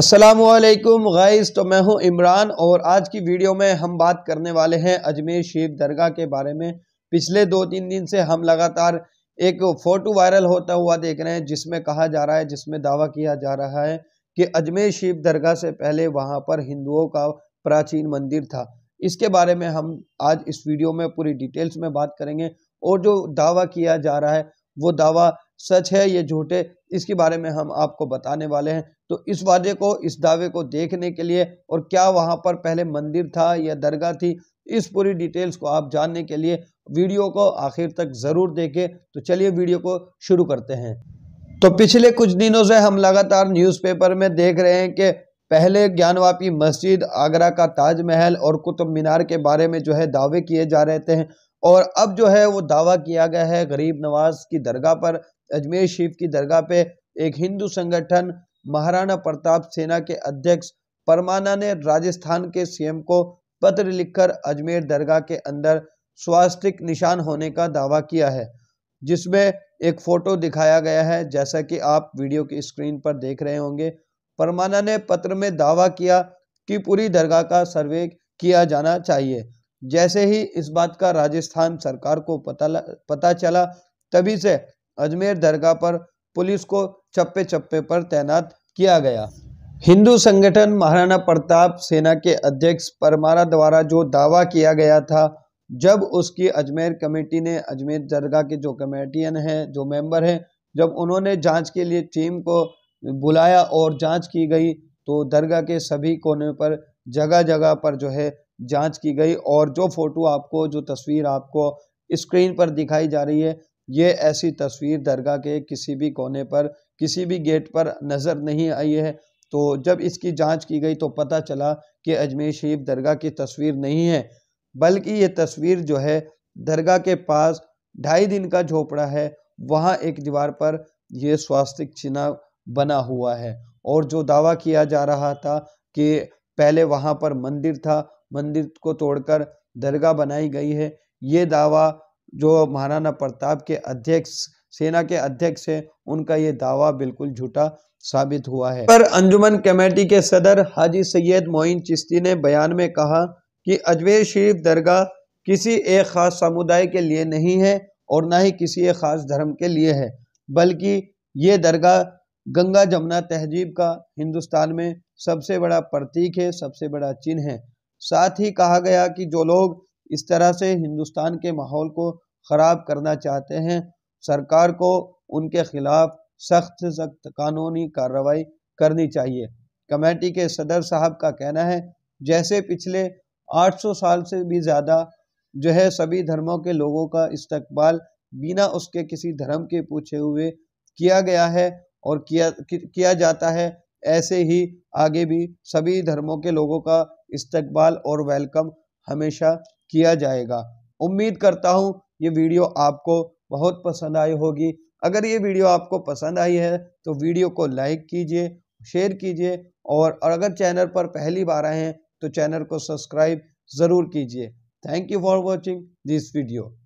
असलकुम गैस तो मैं हूं इमरान और आज की वीडियो में हम बात करने वाले हैं अजमेर शिव दरगाह के बारे में पिछले दो तीन दिन से हम लगातार एक फ़ोटो वायरल होता हुआ देख रहे हैं जिसमें कहा जा रहा है जिसमें दावा किया जा रहा है कि अजमेर शिव दरगाह से पहले वहां पर हिंदुओं का प्राचीन मंदिर था इसके बारे में हम आज इस वीडियो में पूरी डिटेल्स में बात करेंगे और जो दावा किया जा रहा है वो दावा सच है ये झूठ है इसके बारे में हम आपको बताने वाले हैं तो इस वादे को इस दावे को देखने के लिए और क्या वहाँ पर पहले मंदिर था या दरगाह थी इस पूरी डिटेल्स को आप जानने के लिए वीडियो को आखिर तक ज़रूर देखें तो चलिए वीडियो को शुरू करते हैं तो पिछले कुछ दिनों से हम लगातार न्यूज़पेपर में देख रहे हैं कि पहले ज्ञानवापी मस्जिद आगरा का ताजमहल और कुतुब मीनार के बारे में जो है दावे किए जा रहे थे और अब जो है वो दावा किया गया है गरीब नवाज की दरगाह पर अजमेर शरीफ की दरगाह पे एक हिंदू संगठन महाराणा प्रताप सेना के अध्यक्ष परमाना ने राजस्थान के सीएम को पत्र लिखकर अजमेर दरगाह के अंदर स्वास्तिक निशान होने का दावा किया है जिसमें एक फ़ोटो दिखाया गया है जैसा कि आप वीडियो की स्क्रीन पर देख रहे होंगे परमाना ने पत्र में दावा किया कि पूरी दरगाह का सर्वे किया जाना चाहिए जैसे ही इस बात का राजस्थान सरकार को पता पता चला तभी से अजमेर दरगाह पर पुलिस को चप्पे चप्पे पर तैनात किया गया हिंदू संगठन महाराणा प्रताप सेना के अध्यक्ष परमारा द्वारा जो दावा किया गया था जब उसकी अजमेर कमेटी ने अजमेर दरगाह के जो कमेटियन हैं जो मेंबर हैं जब उन्होंने जांच के लिए टीम को बुलाया और जांच की गई तो दरगाह के सभी कोने पर जगह जगह पर जो है जांच की गई और जो फ़ोटो आपको जो तस्वीर आपको स्क्रीन पर दिखाई जा रही है ये ऐसी तस्वीर दरगाह के किसी भी कोने पर किसी भी गेट पर नज़र नहीं आई है तो जब इसकी जांच की गई तो पता चला कि अजमेर शरीफ दरगाह की तस्वीर नहीं है बल्कि ये तस्वीर जो है दरगाह के पास ढाई दिन का झोपड़ा है वहाँ एक दीवार पर यह स्वास्तिक चिन्ह बना हुआ है और जो दावा किया जा रहा था कि पहले वहाँ पर मंदिर था मंदिर को तोड़कर दरगाह बनाई गई है ये दावा जो महाराणा प्रताप के अध्यक्ष सेना के अध्यक्ष है उनका ये दावा बिल्कुल झूठा साबित हुआ है पर अंजुमन कमेटी के सदर हाजी सैयद मोइन चिश्ती ने बयान में कहा कि अजमेर शरीफ दरगाह किसी एक खास समुदाय के लिए नहीं है और ना ही किसी एक खास धर्म के लिए है बल्कि ये दरगाह गंगा जमुना तहजीब का हिंदुस्तान में सबसे बड़ा प्रतीक है सबसे बड़ा चिन्ह है साथ ही कहा गया कि जो लोग इस तरह से हिंदुस्तान के माहौल को ख़राब करना चाहते हैं सरकार को उनके खिलाफ सख्त से सख्त कानूनी कार्रवाई करनी चाहिए कमेटी के सदर साहब का कहना है जैसे पिछले 800 साल से भी ज़्यादा जो है सभी धर्मों के लोगों का इस्तकबाल बिना उसके किसी धर्म के पूछे हुए किया गया है और किया कि, किया जाता है ऐसे ही आगे भी सभी धर्मों के लोगों का इस्तकबाल और वेलकम हमेशा किया जाएगा उम्मीद करता हूँ ये वीडियो आपको बहुत पसंद आई होगी अगर ये वीडियो आपको पसंद आई है तो वीडियो को लाइक कीजिए शेयर कीजिए और, और अगर चैनल पर पहली बार आए हैं तो चैनल को सब्सक्राइब ज़रूर कीजिए thank you for watching this video